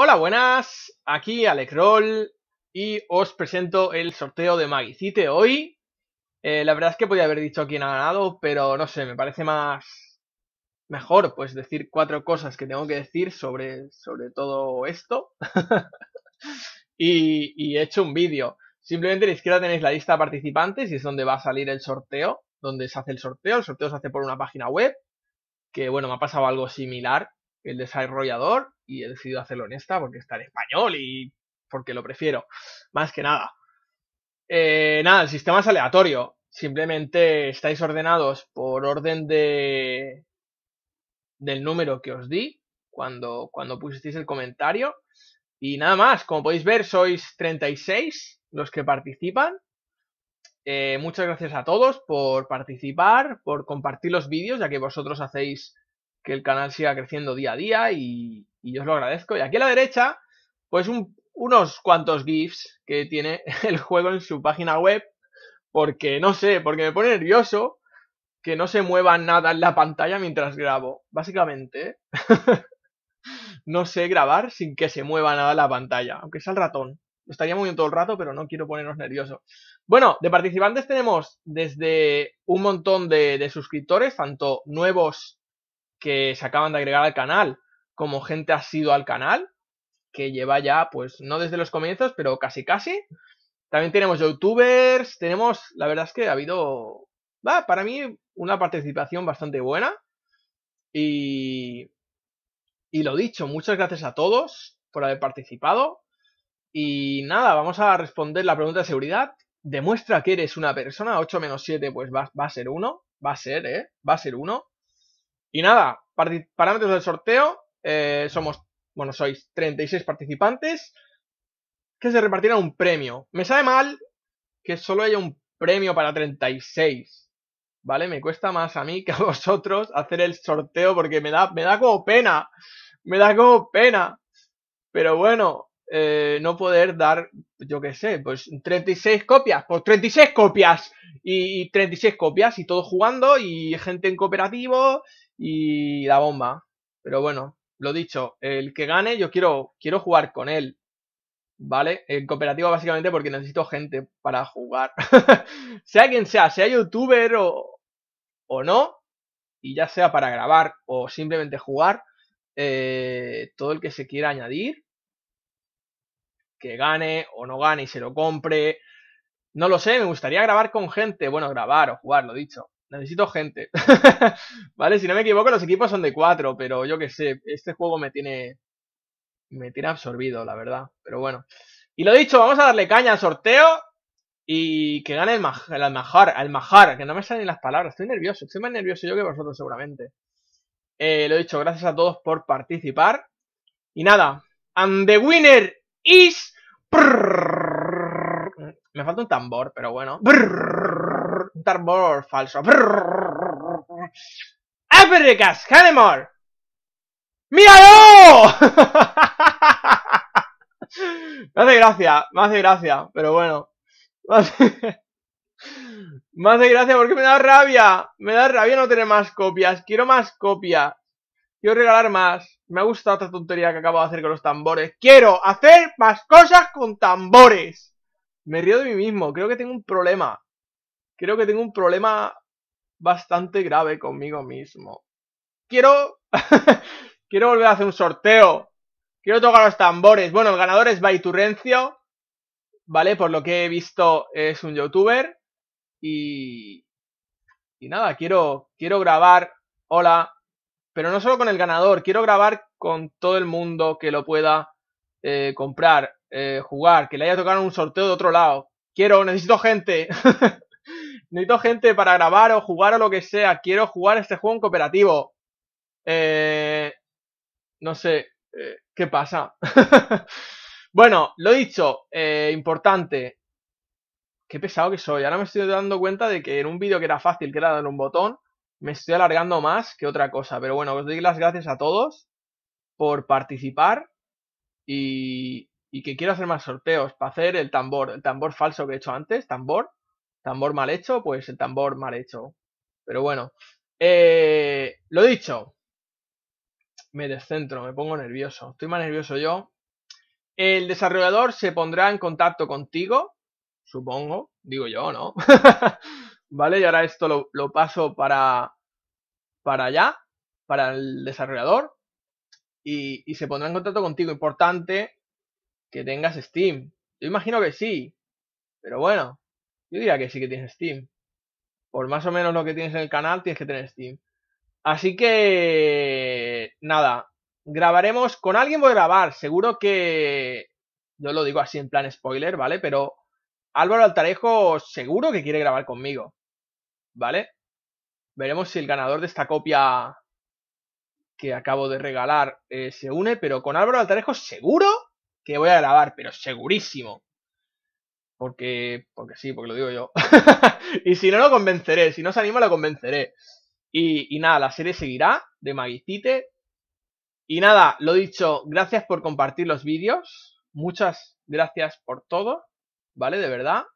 Hola, buenas. Aquí Alecrol, y os presento el sorteo de Magicite hoy. Eh, la verdad es que podía haber dicho quién ha ganado, pero no sé, me parece más mejor pues decir cuatro cosas que tengo que decir sobre, sobre todo esto. y, y he hecho un vídeo. Simplemente a la izquierda tenéis la lista de participantes y es donde va a salir el sorteo, donde se hace el sorteo. El sorteo se hace por una página web, que bueno, me ha pasado algo similar el desarrollador y he decidido hacerlo en esta porque está en español y porque lo prefiero, más que nada. Eh, nada, el sistema es aleatorio, simplemente estáis ordenados por orden de del número que os di cuando, cuando pusisteis el comentario. Y nada más, como podéis ver, sois 36 los que participan. Eh, muchas gracias a todos por participar, por compartir los vídeos, ya que vosotros hacéis que el canal siga creciendo día a día y, yo os lo agradezco. Y aquí a la derecha, pues unos cuantos GIFs que tiene el juego en su página web, porque no sé, porque me pone nervioso que no se mueva nada en la pantalla mientras grabo, básicamente. no sé grabar sin que se mueva nada la pantalla, aunque sea el ratón. Estaría estaría moviendo todo el rato, pero no quiero ponernos nerviosos. Bueno, de participantes tenemos desde un montón de suscriptores, tanto nuevos que se acaban de agregar al canal, como gente ha sido al canal, que lleva ya, pues no desde los comienzos, pero casi casi. También tenemos youtubers, tenemos, la verdad es que ha habido, va, para mí una participación bastante buena. Y, y lo dicho, muchas gracias a todos por haber participado. Y nada, vamos a responder la pregunta de seguridad. Demuestra que eres una persona, 8 menos 7 pues va, a ser uno va a ser, ¿eh? Va a ser uno y nada, parámetros del sorteo. Eh, somos, bueno, sois 36 participantes que se repartirá un premio. Me sabe mal que solo haya un premio para 36. ¿Vale? Me cuesta más a mí que a vosotros hacer el sorteo porque me da, me da como pena. Me da como pena. Pero bueno, eh, no poder dar, yo qué sé, pues 36 copias, pues 36 copias y, 36 copias y todo jugando y gente en cooperativo y la bomba. Pero bueno, lo dicho, el que gane yo quiero, quiero jugar con él. ¿Vale? En cooperativo básicamente porque necesito gente para jugar. sea quien sea, sea youtuber o, no, y ya sea para grabar o simplemente jugar, eh, todo el que se quiera añadir, que gane o no gane y se lo compre. No lo sé, me gustaría grabar con gente. Bueno, grabar o jugar, lo dicho. Necesito gente. vale, si no me equivoco, los equipos son de cuatro pero yo qué sé, este juego me tiene. Me tiene absorbido, la verdad. Pero bueno. Y lo dicho, vamos a darle caña al sorteo. Y que gane el, almajar Almajar, que no me salen las palabras. Estoy nervioso, estoy más nervioso yo que vosotros, seguramente. Eh, lo dicho, gracias a todos por participar. Y nada, and the winner is. Me falta un tambor, pero bueno. Un tambor falso. Africa's Animal. ¡Míralo! me hace gracia, me hace gracia, pero bueno. Me hace... me gracia porque me da rabia. Me da rabia no tener más copias. Quiero más copias. Quiero regalar más. Me ha gustado esta tontería que acabo de hacer con los tambores. ¡Quiero hacer más cosas con tambores! Me río de mí mismo. Creo que tengo un problema. Creo que tengo un problema bastante grave conmigo mismo. Quiero... Quiero volver a hacer un sorteo. Quiero tocar los tambores. Bueno, el ganador es Baiturrencio. ¿Vale? Por lo que he visto es un youtuber. Y... Y nada, quiero, quiero grabar. Hola, pero no solo con el ganador, quiero grabar con todo el mundo que lo pueda eh, comprar, eh, jugar, que le haya tocado un sorteo de otro lado. Quiero, necesito gente. necesito gente para grabar o jugar o lo que sea. Quiero jugar este juego en cooperativo. Eh, no sé, ¿qué pasa? bueno, lo dicho, importante. Qué pesado que soy. Ahora me estoy dando cuenta de que en un vídeo que era fácil, que era dar un botón, me estoy alargando más que otra cosa, pero bueno, os doy las gracias a todos por participar y, y que quiero hacer más sorteos para hacer el tambor, el tambor falso que he hecho antes, tambor, tambor mal hecho, pues el tambor mal hecho. Pero bueno, eh, lo dicho, me descentro, me pongo nervioso, estoy más nervioso yo. El desarrollador se pondrá en contacto contigo, supongo, digo yo, ¿no? ¿vale? Y ahora esto lo, paso para, para allá, para el desarrollador, y, y, se pondrá en contacto contigo. Importante que tengas Steam. Yo imagino que sí, pero bueno, yo diría que sí que tienes Steam. Por más o menos lo que tienes en el canal, tienes que tener Steam. Así que, nada, grabaremos, con alguien voy a grabar, seguro que, yo lo digo así en plan spoiler, ¿vale? Pero Álvaro Altarejo seguro que quiere grabar conmigo. ¿vale? Veremos si el ganador de esta copia que acabo de regalar eh, se une, pero con Álvaro Altarejo seguro que voy a grabar, pero segurísimo. Porque, porque sí, porque lo digo yo. y si no, lo convenceré. Si no se anima, lo convenceré. Y, y nada, la serie seguirá de Magicite. Y nada, lo dicho, gracias por compartir los vídeos. Muchas gracias por todo. ¿Vale? De verdad.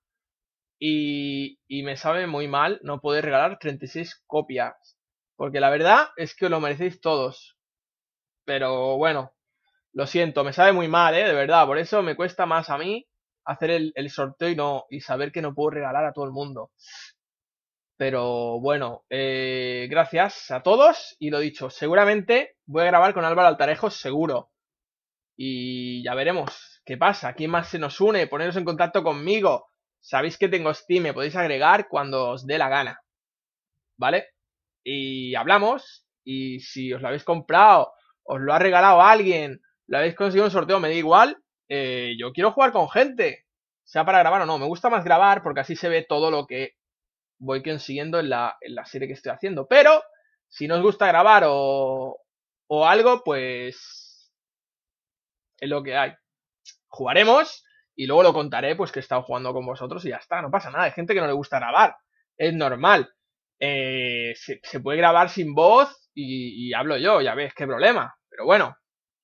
Y, me sabe muy mal no poder regalar 36 copias. Porque la verdad es que os lo merecéis todos. Pero bueno, lo siento, me sabe muy mal, ¿eh? De verdad, por eso me cuesta más a mí hacer el, sorteo y, no, y saber que no puedo regalar a todo el mundo. Pero bueno, eh, gracias a todos y lo dicho, seguramente voy a grabar con Álvaro Altarejo, seguro. Y ya veremos qué pasa, quién más se nos une, poneros en contacto conmigo Sabéis que tengo Steam, me podéis agregar cuando os dé la gana. ¿Vale? Y hablamos. Y si os lo habéis comprado, os lo ha regalado alguien, lo habéis conseguido un sorteo, me da igual. Eh, yo quiero jugar con gente. Sea para grabar o no. Me gusta más grabar porque así se ve todo lo que voy consiguiendo en la, la serie que estoy haciendo. Pero si no os gusta grabar o, o algo, pues es lo que hay. Jugaremos y luego lo contaré, pues que he estado jugando con vosotros y ya está, no pasa nada, hay gente que no le gusta grabar, es normal. Eh, se, puede grabar sin voz y, hablo yo, ya ves qué problema. Pero bueno,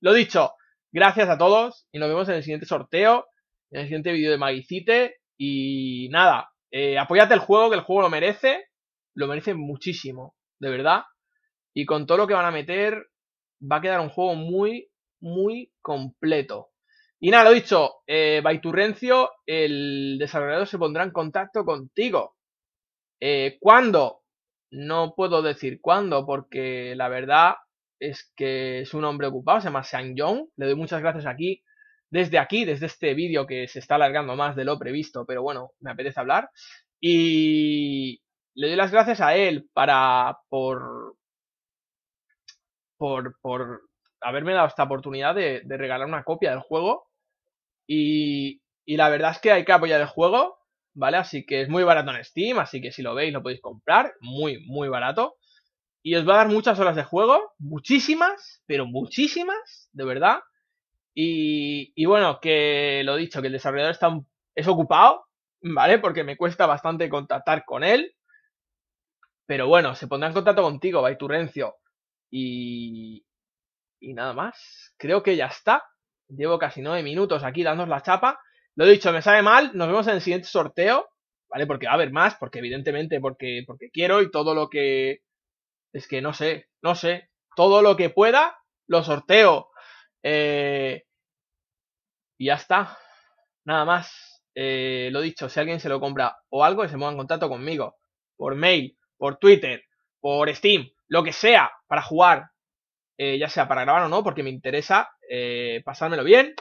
lo dicho, gracias a todos y nos vemos en el siguiente sorteo, en el siguiente vídeo de Magicite y nada, eh, Apóyate el juego, que el juego lo merece, lo merece muchísimo, de verdad. Y con todo lo que van a meter, va a quedar un juego muy, muy completo. Y nada, lo dicho, eh, Baiturrencio, el desarrollador se pondrá en contacto contigo. Eh, ¿Cuándo? No puedo decir cuándo, porque la verdad es que es un hombre ocupado, se llama Sean Young. Le doy muchas gracias aquí, desde aquí, desde este vídeo que se está alargando más de lo previsto, pero bueno, me apetece hablar. Y le doy las gracias a él para, por, por, por haberme dado esta oportunidad de regalar una copia del juego y, la verdad es que hay que apoyar el juego, ¿vale? Así que es muy barato en Steam, así que si lo veis lo podéis comprar, muy, muy barato. Y os va a dar muchas horas de juego, muchísimas, pero muchísimas, de verdad. Y, y bueno, que lo dicho, que el desarrollador está, es ocupado, ¿vale? Porque me cuesta bastante contactar con él. Pero bueno, se pondrá en contacto contigo, Baiturencio. Y, y nada más. Creo que ya está. Llevo casi nueve minutos aquí dándonos la chapa. Lo dicho, me sabe mal. Nos vemos en el siguiente sorteo. ¿Vale? Porque va a haber más, porque evidentemente, porque, porque quiero y todo lo que. Es que no sé, no sé. Todo lo que pueda, lo sorteo. Eh, y ya está. Nada más. Eh, lo dicho, si alguien se lo compra o algo, que se ponga en contacto conmigo. Por mail, por Twitter, por Steam, lo que sea, para jugar. Eh, ya sea para grabar o no, porque me interesa eh, pasármelo bien.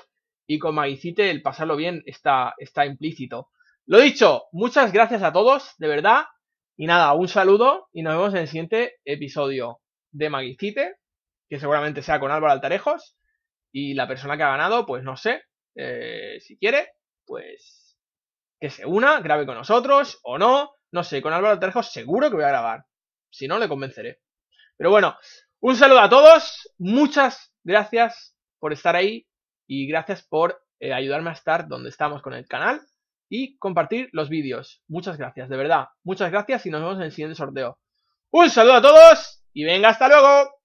Y con Magicite el pasarlo bien está, está implícito. Lo dicho, muchas gracias a todos, de verdad. Y nada, un saludo y nos vemos en el siguiente episodio de Magicite, que seguramente sea con Álvaro Altarejos. Y la persona que ha ganado, pues no sé, eh, si quiere, pues que se una, grabe con nosotros o no. No sé, con Álvaro Altarejos seguro que voy a grabar. Si no, le convenceré. Pero bueno, un saludo a todos, muchas gracias por estar ahí y gracias por eh, ayudarme a estar donde estamos con el canal y compartir los vídeos. Muchas gracias, de verdad. Muchas gracias y nos vemos en el siguiente sorteo. Un saludo a todos y venga, hasta luego.